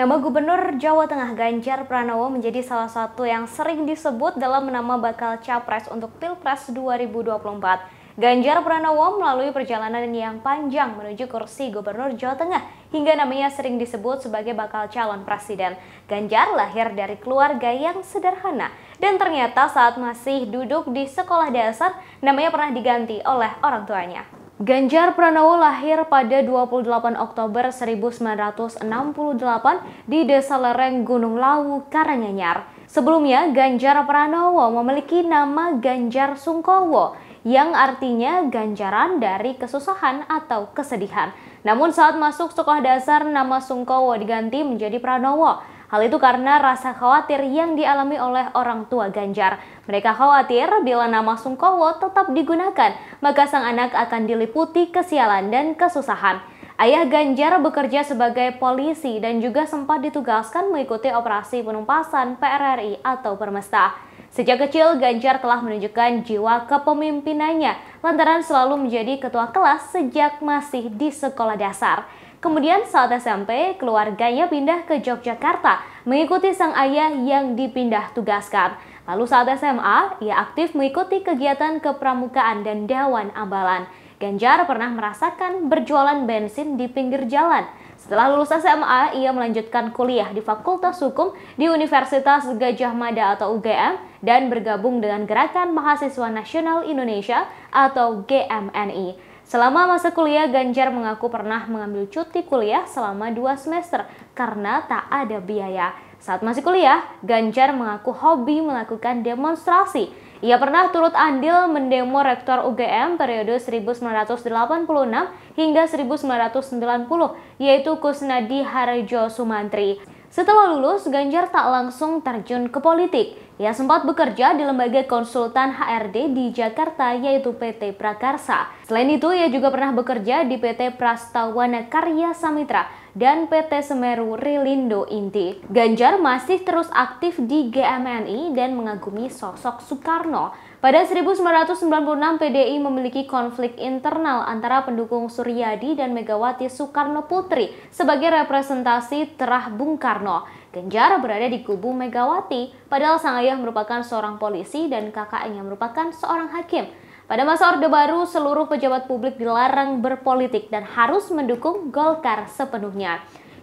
Nama Gubernur Jawa Tengah Ganjar Pranowo menjadi salah satu yang sering disebut dalam nama bakal capres untuk Pilpres 2024. Ganjar Pranowo melalui perjalanan yang panjang menuju kursi Gubernur Jawa Tengah hingga namanya sering disebut sebagai bakal calon presiden. Ganjar lahir dari keluarga yang sederhana dan ternyata saat masih duduk di sekolah dasar namanya pernah diganti oleh orang tuanya. Ganjar Pranowo lahir pada 28 Oktober 1968 di Desa Lereng Gunung Lawu, Karanganyar. Sebelumnya, Ganjar Pranowo memiliki nama Ganjar Sungkowo yang artinya ganjaran dari kesusahan atau kesedihan. Namun saat masuk sekolah dasar, nama Sungkowo diganti menjadi Pranowo. Hal itu karena rasa khawatir yang dialami oleh orang tua Ganjar. Mereka khawatir bila nama Sungkowo tetap digunakan, maka sang anak akan diliputi kesialan dan kesusahan. Ayah Ganjar bekerja sebagai polisi dan juga sempat ditugaskan mengikuti operasi penumpasan PRRI atau Permesta. Sejak kecil, Ganjar telah menunjukkan jiwa kepemimpinannya lantaran selalu menjadi ketua kelas sejak masih di sekolah dasar. Kemudian saat SMP, keluarganya pindah ke Yogyakarta mengikuti sang ayah yang dipindah tugaskan. Lalu saat SMA, ia aktif mengikuti kegiatan kepramukaan dan Dewan Ambalan. Ganjar pernah merasakan berjualan bensin di pinggir jalan. Setelah lulus SMA, ia melanjutkan kuliah di Fakultas Hukum di Universitas Gajah Mada atau UGM dan bergabung dengan Gerakan Mahasiswa Nasional Indonesia atau GMNI. Selama masa kuliah, Ganjar mengaku pernah mengambil cuti kuliah selama dua semester karena tak ada biaya. Saat masih kuliah, Ganjar mengaku hobi melakukan demonstrasi. Ia pernah turut andil mendemo rektor UGM periode 1986 hingga 1990, yaitu Kusnadi Harjo Sumantri. Setelah lulus, Ganjar tak langsung terjun ke politik. Ia sempat bekerja di lembaga konsultan HRD di Jakarta yaitu PT Prakarsa. Selain itu, ia juga pernah bekerja di PT Prastawana Karya Samitra dan PT Semeru Rilindo Inti. Ganjar masih terus aktif di GMNI dan mengagumi sosok Soekarno. Pada 1996 PDI memiliki konflik internal antara pendukung Suryadi dan Megawati Soekarno Putri sebagai representasi terah Bung Karno. Genjar berada di kubu Megawati, padahal sang ayah merupakan seorang polisi dan kakaknya merupakan seorang hakim. Pada masa Orde Baru, seluruh pejabat publik dilarang berpolitik dan harus mendukung Golkar sepenuhnya.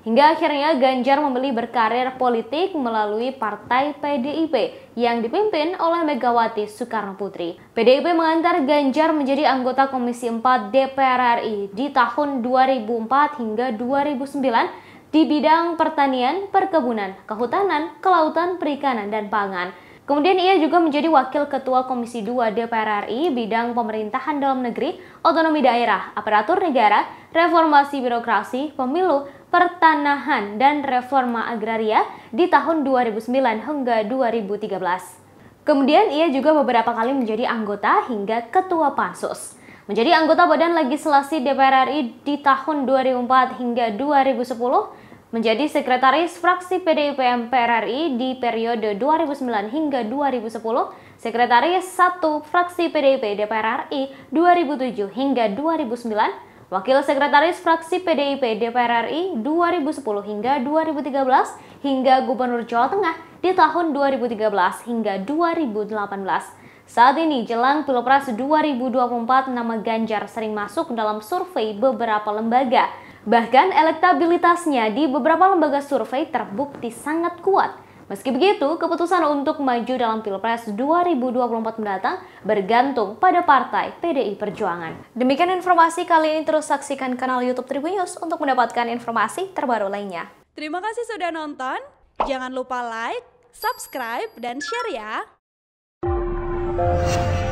Hingga akhirnya Ganjar membeli berkarir politik melalui Partai PDIP yang dipimpin oleh Megawati Soekarno Putri. PDIP mengantar Ganjar menjadi anggota Komisi 4 DPR RI di tahun 2004 hingga 2009 di bidang pertanian, perkebunan, kehutanan, kelautan, perikanan, dan pangan. Kemudian ia juga menjadi Wakil Ketua Komisi 2 DPR RI bidang pemerintahan dalam negeri, otonomi daerah, aparatur negara, reformasi birokrasi, pemilu, Pertanahan dan Reforma Agraria di tahun 2009 hingga 2013. Kemudian ia juga beberapa kali menjadi anggota hingga ketua pansus. Menjadi anggota Badan Legislasi DPR RI di tahun 2004 hingga 2010, menjadi sekretaris fraksi PDIP MPR RI di periode 2009 hingga 2010, sekretaris satu fraksi PDIP DPR RI 2007 hingga 2009, Wakil Sekretaris Fraksi PDIP DPR RI 2010 hingga 2013 hingga Gubernur Jawa Tengah di tahun 2013 hingga 2018. Saat ini jelang Pilpres 2024 nama Ganjar sering masuk dalam survei beberapa lembaga. Bahkan elektabilitasnya di beberapa lembaga survei terbukti sangat kuat. Meski begitu, keputusan untuk maju dalam Pilpres 2024 mendatang bergantung pada partai PDI Perjuangan. Demikian informasi kali ini terus saksikan kanal YouTube Tribun News untuk mendapatkan informasi terbaru lainnya. Terima kasih sudah nonton. Jangan lupa like, subscribe, dan share ya.